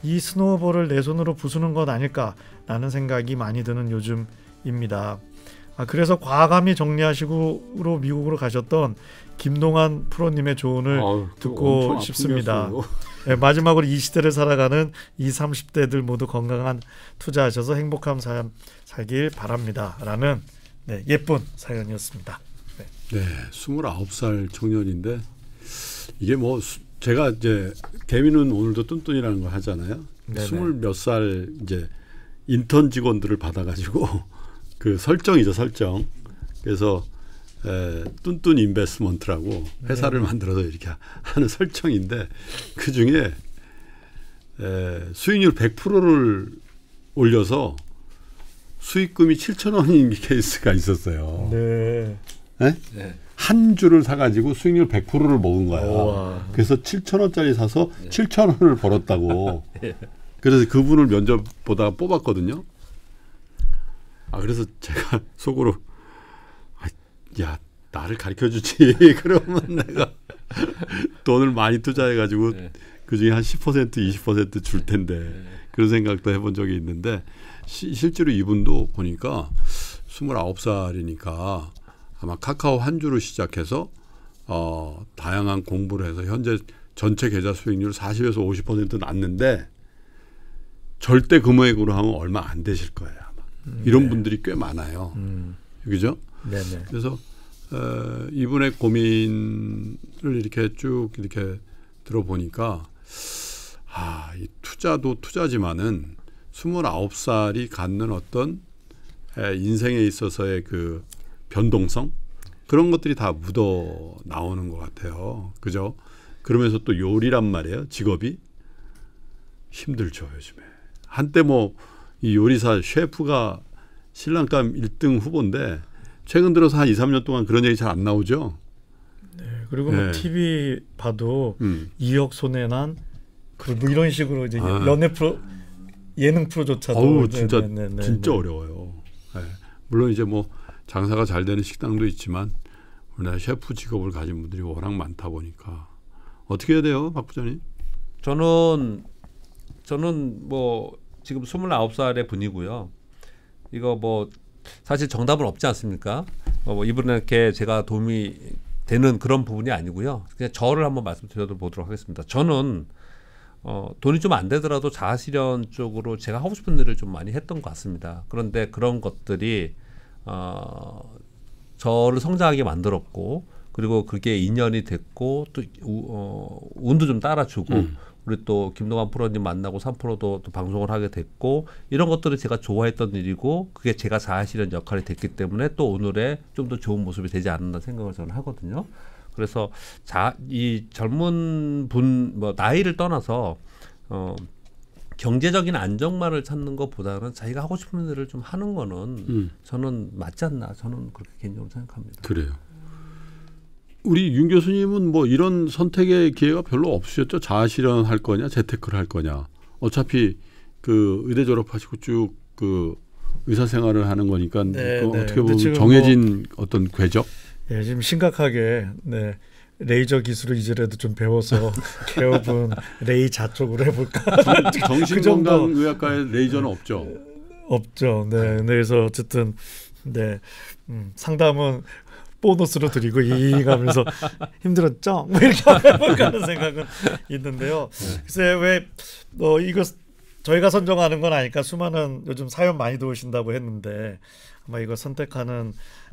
이 스노우볼을 내 손으로 부수는 것 아닐까라는 생각이 많이 드는 요즘입니다. 아, 그래서 과감히 정리하시고로 미국으로 가셨던 김동환 프로님의 조언을 아 듣고 싶습니다. 네, 마지막으로 이 시대를 살아가는 이 30대들 모두 건강한 투자하셔서 행복한 삶 살길 바랍니다. 라는 네, 예쁜 사연이었습니다. 네. 네, 29살 청년인데 이게 뭐 수, 제가 이제 개미는 오늘도 뚠뚠이라는 걸 하잖아요. 스물 몇살 이제 인턴 직원들을 받아가지고 그 설정이죠 설정. 그래서 에, 뚠뚠 인베스먼트라고 네. 회사를 네. 만들어서 이렇게 하는 설정인데 그 중에 에, 수익률 100%를 올려서 수익금이 7천 원인 케이스가 있었어요. 네. 네? 네. 한 주를 사가지고 수익률 100%를 먹은 거예요 그래서 7천 원짜리 사서 네. 7천 원을 벌었다고. <laughs> 예. 그래서 그분을 면접 보다 뽑았거든요. 아 그래서 제가 <laughs> 속으로 아, 야 나를 가르쳐 주지 <laughs> 그러면 내가 <laughs> 돈을 많이 투자해 가지고 네. 그중에 한10% 20%줄 텐데 네. 그런 생각도 해본 적이 있는데 시, 실제로 이분도 보니까 29살이니까 아마 카카오 한 주로 시작해서 어, 다양한 공부를 해서 현재 전체 계좌 수익률 40에서 50% 났는데 절대 금액으로 하면 얼마 안 되실 거예요. 이런 네. 분들이 꽤 많아요. 음. 그죠? 네네. 그래서 어, 이분의 고민을 이렇게 쭉 이렇게 들어보니까 아, 이 투자도 투자지만은 29살이 갖는 어떤 인생에 있어서의 그 변동성 그런 것들이 다 묻어 나오는 것 같아요. 그죠? 그러면서 또 요리란 말이에요. 직업이 힘들죠 요즘에. 한때 뭐이 요리사 셰프가 신랑감 1등 후보인데 최근 들어서 한 2, 3년 동안 그런 얘기 잘 안 나오죠. 네. 그리고 뭐 네. TV 봐도 음. 2억 손해난 그 뭐 이런 식으로 이제 아. 연애 프로 예능 프로조차도 어우, 네, 진짜 네네네네. 네, 네, 진짜 어려워요. 네. 물론 이제 뭐 장사가 잘 되는 식당도 있지만 우리나라 셰프 직업을 가진 분들이 워낙 많다 보니까 어떻게 해야 돼요, 박 부장님? 저는 저는 뭐 지금 29살의 분이고요. 이거 뭐 사실 정답은 없지 않습니까? 어, 뭐 이분에게 제가 도움이 되는 그런 부분이 아니고요. 그냥 저를 한번 말씀드려보도록 하겠습니다. 저는 어, 돈이 좀 안 되더라도 자아실현 쪽으로 제가 하고 싶은 일을 좀 많이 했던 것 같습니다. 그런데 그런 것들이 어, 저를 성장하게 만들었고 그리고 그게 인연이 됐고 또 우, 어, 운도 좀 따라주고 음. 우리 또 김동완 프로님 만나고 3프로도 또 방송을 하게 됐고 이런 것들을 제가 좋아했던 일이고 그게 제가 사실은 역할이 됐기 때문에 또 오늘의 좀더 좋은 모습이 되지 않나 생각을 저는 하거든요. 그래서 자 이 젊은 분 뭐 나이를 떠나서 어 경제적인 안정만을 찾는 것보다는 자기가 하고 싶은 일을 좀 하는 거는 음. 저는 맞지 않나 저는 그렇게 개인적으로 생각합니다. 그래요. 우리 윤 교수님은 뭐 이런 선택의 기회가 별로 없으셨죠? 자아실현 할 거냐, 재테크를 할 거냐. 어차피 그 의대 졸업하시고 쭉 그 의사 생활을 하는 거니까 네, 네. 어떻게 보면 뭐 정해진 뭐, 어떤 궤적. 예, 지금 심각하게 네. 레이저 기술을 이제라도 좀 배워서 <laughs> 개업은 레이자 쪽으로 해볼까. 정신건강의학과에 <laughs> 그 레이저는 없죠. 없죠. 네. 네. 네. 그래서 어쨌든 네 음, 상담은 보너스로 드리고 이가면서 <laughs> 힘들었죠? 뭐 이렇게 <laughs> 해볼까 하는 생각은 있는데요. 네. 글쎄 왜 어, 이거 저희가 선정하는 건 아니까 수많은 요즘 사연 많이 도우신다고 했는데 아마 이거 선택하는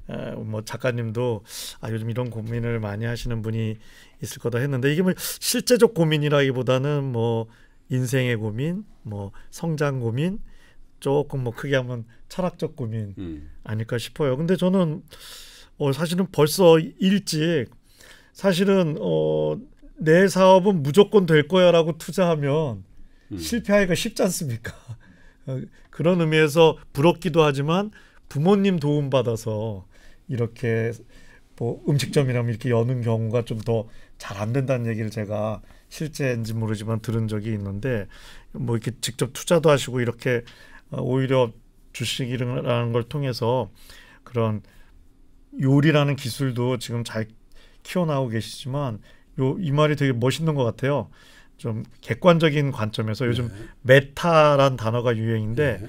에, 어, 뭐 작가님도 아 요즘 이런 고민을 많이 하시는 분이 있을 거다 했는데 이게 뭐 실제적 고민이라기보다는 뭐 인생의 고민, 뭐 성장 고민, 조금 뭐 크게 하면 철학적 고민 음. 아닐까 싶어요. 근데 저는 어, 사실은 벌써 일찍 사실은 어, 내 사업은 무조건 될 거야라고 투자하면 음. 실패하기가 쉽지 않습니까? <laughs> 그런 의미에서 부럽기도 하지만 부모님 도움 받아서 이렇게 뭐 음식점이라면 이렇게 여는 경우가 좀 더 잘 안 된다는 얘기를 제가 실제인지 모르지만 들은 적이 있는데 뭐 이렇게 직접 투자도 하시고 이렇게 어, 오히려 주식이라는 걸 통해서 그런 요리라는 기술도 지금 잘 키워나오고 계시지만 요이 말이 되게 멋있는 것 같아요. 좀 객관적인 관점에서 요즘 네. 메타란 단어가 유행인데 네.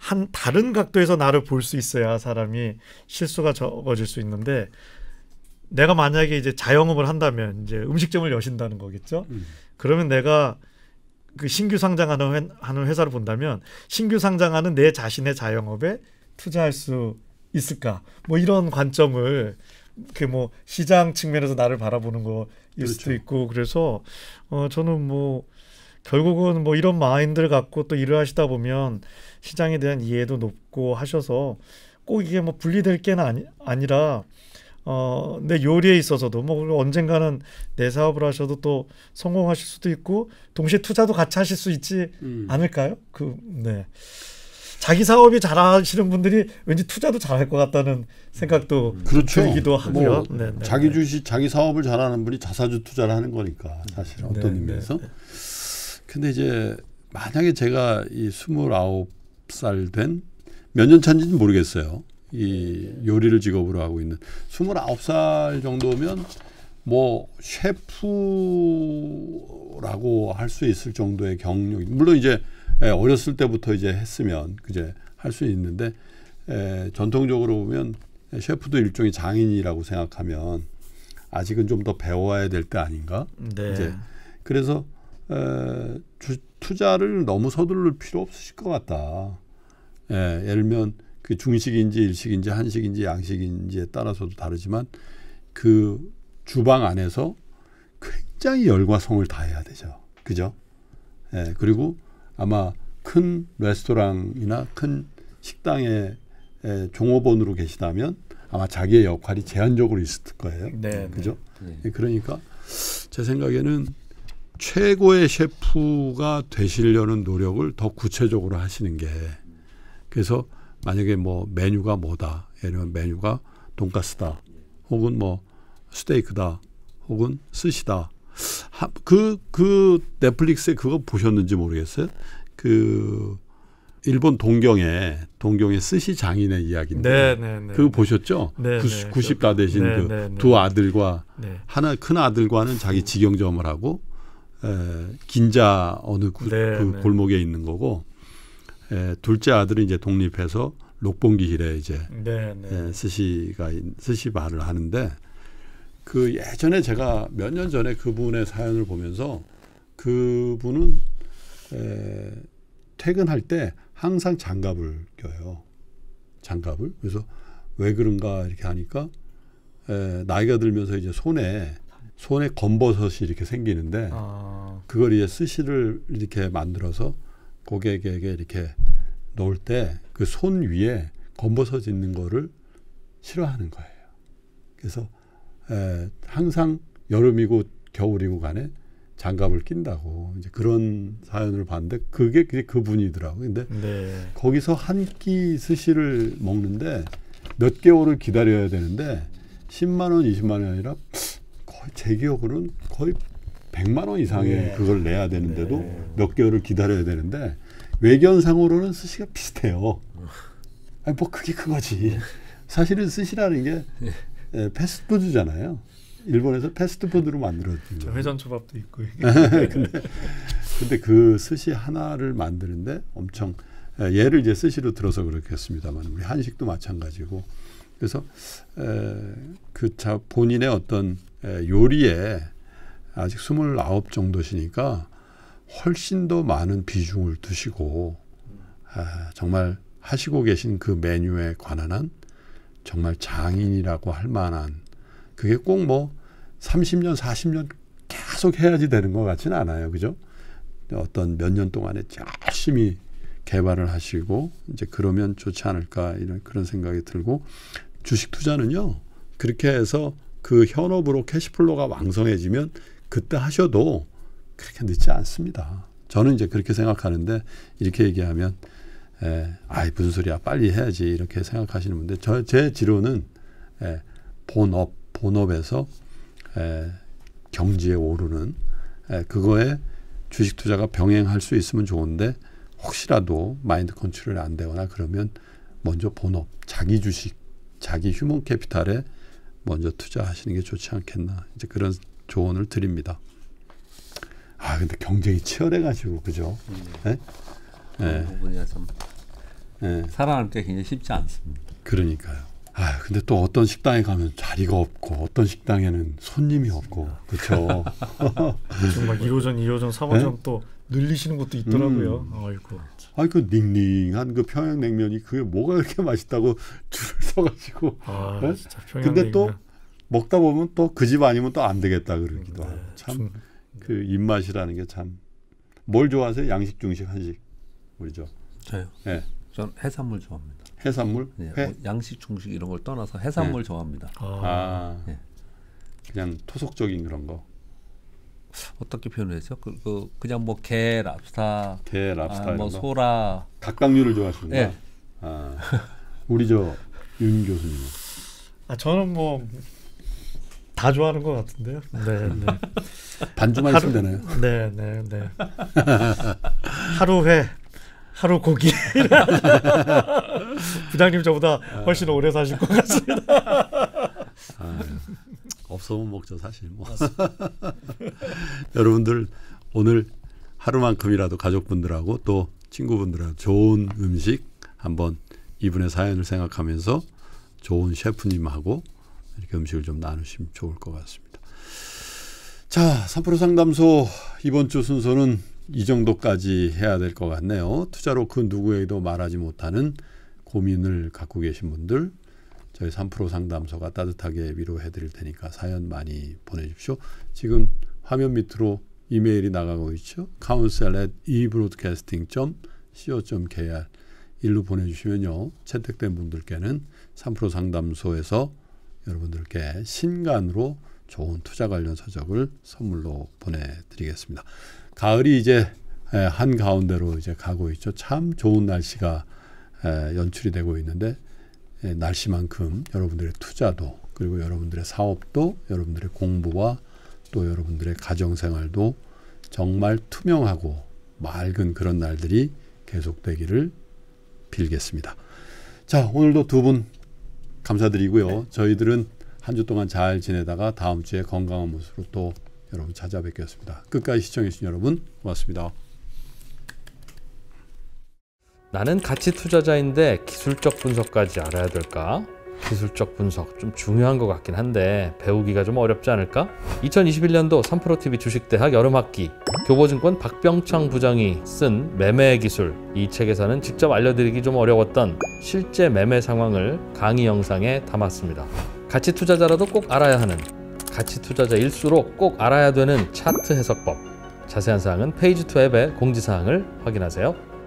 한 다른 각도에서 나를 볼 수 있어야 사람이 실수가 적어질 수 있는데 내가 만약에 이제 자영업을 한다면 이제 음식점을 여신다는 거겠죠. 음. 그러면 내가 그 신규 상장하는 회, 하는 회사를 본다면 신규 상장하는 내 자신의 자영업에 투자할 수 있을까? 뭐 이런 관점을 그 뭐 시장 측면에서 나를 바라보는 거일 그렇죠. 수도 있고 그래서 어 저는 뭐 결국은 뭐 이런 마인드를 갖고 또 일을 하시다 보면 시장에 대한 이해도 높고 하셔서 꼭 이게 뭐 분리될 게는 아니, 아니라 어, 내 요리에 있어서도 뭐 언젠가는 내 사업을 하셔도 또 성공하실 수도 있고 동시에 투자도 같이 하실 수 있지 음. 않을까요? 그 네. 자기 사업이 잘하시는 분들이 왠지 투자도 잘할 것 같다는 생각도 음. 그렇죠. 들기도 하고요. 뭐 네, 네, 네, 자기 주식, 자기 사업을 잘하는 분이 자사주 투자를 하는 거니까 사실 네, 어떤 네, 의미에서. 근데 이제 만약에 제가 이 스물아홉 살 된 몇 년 차인지는 모르겠어요. 이 요리를 직업으로 하고 있는 스물아홉 살 정도면 뭐 셰프라고 할 수 있을 정도의 경력. 물론 이제 예, 어렸을 때부터 이제 했으면 이제 할 수 있는데 예, 전통적으로 보면 셰프도 일종의 장인이라고 생각하면 아직은 좀 더 배워야 될 때 아닌가. 네. 이제 그래서 에, 주, 투자를 너무 서두를 필요 없으실 것 같다. 예, 예를 들면 그 중식인지 일식인지 한식인지 양식인지에 따라서도 다르지만 그 주방 안에서 굉장히 열과 성을 다해야 되죠. 그죠? 예, 그리고 아마 큰 레스토랑이나 큰 식당의 종업원으로 계시다면 아마 자기의 역할이 제한적으로 있을 거예요. 네, 네. 그죠? 네. 예, 그러니까 제 생각에는 최고의 셰프가 되시려는 노력을 더 구체적으로 하시는 게 그래서 만약에 뭐 메뉴가 뭐다 예를 들면 메뉴가 돈가스다 혹은 뭐 스테이크다 혹은 스시다 그그 그 넷플릭스에 그거 보셨는지 모르겠어요. 그 일본 동경에 동경의 스시 장인의 이야기인데 네, 네, 네, 그 보셨죠? 90, 90다 되신 그 두 아들과 하나 큰 아들과는 자기 직영점을 하고 에, 긴자 어느 구, 그 골목에 있는 거고 에, 둘째 아들은 이제 독립해서 록봉기힐에 이제 에, 스시가 스시 말을 하는데 그 예전에 제가 몇 년 전에 그분의 사연을 보면서 그분은 에, 퇴근할 때 항상 장갑을 껴요. 장갑을. 그래서 왜 그런가 이렇게 하니까 에, 나이가 들면서 이제 손에 손에 검버섯이 이렇게 생기는데 아. 그걸 이제 스시를 이렇게 만들어서 고객에게 이렇게 놓을때 그 손 위에 검버섯 있는 거를 싫어하는 거예요. 그래서 에, 예, 항상 여름이고 겨울이고 간에 장갑을 낀다고 이제 그런 사연을 봤는데 그게 그분이더라고. 그 근데 네. 거기서 한 끼 스시를 먹는데 몇 개월을 기다려야 되는데 10만 원, 20만 원이 아니라 거의 제 기억으로는 거의 100만 원 이상의 네. 그걸 내야 되는데도 네. 몇 개월을 기다려야 되는데 외견상으로는 스시가 비슷해요. 어. 아니 뭐 그게 그거지. 사실은 스시라는 게 네. 예, 패스트푸드잖아요. 일본에서 패스트푸드로 만들어진 거예요. 회전 초밥도 있고. 근데 <laughs> 네. 근데 그 스시 하나를 만드는데 엄청 예, 얘를 이제 스시로 들어서 그렇겠습니다만 우리 한식도 마찬가지고 그래서 그자 본인의 어떤 에, 요리에 아직 29 정도시니까 훨씬 더 많은 비중을 두시고 아, 정말 하시고 계신 그 메뉴에 관한 한 정말 장인이라고 할 만한 그게 꼭 뭐 30년, 40년 계속 해야지 되는 것 같지는 않아요. 그죠? 어떤 몇 년 동안에 열심히 개발을 하시고 이제 그러면 좋지 않을까 이런 그런 생각이 들고 주식 투자는요. 그렇게 해서 그 현업으로 캐시플로가 왕성해지면 그때 하셔도 그렇게 늦지 않습니다. 저는 이제 그렇게 생각하는데 이렇게 얘기하면 예, 아이 무슨 소리야 빨리 해야지 이렇게 생각하시는 분들 저 제 지론은 예, 본업 본업에서 예, 경지에 오르는 예, 그거에 주식 투자가 병행할 수 있으면 좋은데 혹시라도 마인드 컨트롤이 안 되거나 그러면 먼저 본업 자기 주식 자기 휴먼 캐피탈에 먼저 투자하시는 게 좋지 않겠나 이제 그런 조언을 드립니다. 아 근데 경쟁이 치열해가지고 그죠? 네? 예. 그런 부분이야 참 뭐 예. 살아남기 가 굉장히 쉽지 않습니다. 그러니까요. 아 근데 또 어떤 식당에 가면 자리가 없고 어떤 식당에는 손님이 없고 그렇죠. 정 1호점, 2호점, 3호점 또 늘리시는 것도 있더라고요. 음. 아이고. 아니 그 닝닝한 그 평양냉면이 그게 뭐가 그렇게 <laughs> 맛있다고 줄을 서가지고. 아 네? 진짜 평양냉면. 근데 또 먹다 보면 또 그 집 아니면 또 안 되겠다 그러기도 네, 하고 참 그 입맛이라는 게 참 뭘 좋아하세요? 양식, 중식, 한식? 우리죠. 저요. 예. 전 해산물 좋아합니다. 해산물? 예, 뭐 양식, 중식 이런 걸 떠나서 해산물 예. 좋아합니다. 아, 아. 예. 그냥 토속적인 그런 거. 어떻게 표현했죠? 그, 그 그냥 뭐 게, 랍스타, 게, 랍스타 아, 뭐 거? 소라, 각각류를 좋아하시는구나. 예. 아, 우리 저윤 교수님. 아 저는 뭐. 다 좋아하는 것 같은데요. 네, 네. 반주만 하루, 있으면 되나요? 네, 네, 네. 하루에 하루 고기. <laughs> 부장님 저보다 훨씬 아. 오래 사실 것 같습니다. 아, 없으면 먹죠 사실 뭐. <laughs> 여러분들 오늘 하루만큼이라도 가족분들하고 또 친구분들하고 좋은 음식 한번 이분의 사연을 생각하면서 좋은 셰프님하고 이렇게 음식을 좀 나누시면 좋을 것 같습니다. 자, 3프로 상담소 이번 주 순서는 이 정도까지 해야 될 것 같네요. 투자로 그 누구에게도 말하지 못하는 고민을 갖고 계신 분들 저희 3프로 상담소가 따뜻하게 위로해 드릴 테니까 사연 많이 보내십시오. 지금 화면 밑으로 이메일이 나가고 있죠. council@ebroadcasting.co.kr 일로 보내주시면요. 채택된 분들께는 3프로 상담소에서 여러분들께 신간으로 좋은 투자 관련 서적을 선물로 보내드리겠습니다. 가을이 이제 한 가운데로 이제 가고 있죠. 참 좋은 날씨가 연출이 되고 있는데 날씨만큼 여러분들의 투자도 그리고 여러분들의 사업도 여러분들의 공부와 또 여러분들의 가정생활도 정말 투명하고 맑은 그런 날들이 계속되기를 빌겠습니다. 자 오늘도 두 분 감사드리고요. 네. 저희들은 한 주 동안 잘 지내다가 다음 주에 건강한 모습으로 또 여러분 찾아뵙겠습니다. 끝까지 시청해주신 여러분 고맙습니다. 나는 가치 투자자인데 기술적 분석까지 알아야 될까? 기술적 분석 좀 중요한 것 같긴 한데 배우기가 좀 어렵지 않을까? 2021년도 3프로TV 주식대학 여름학기 교보증권 박병창 부장이 쓴 매매 기술 이 책에서는 직접 알려드리기 좀 어려웠던 실제 매매 상황을 강의 영상에 담았습니다. 가치 투자자라도 꼭 알아야 하는 가치 투자자 일수록 꼭 알아야 되는 차트 해석법 자세한 사항은 페이지2 앱의 공지사항을 확인하세요.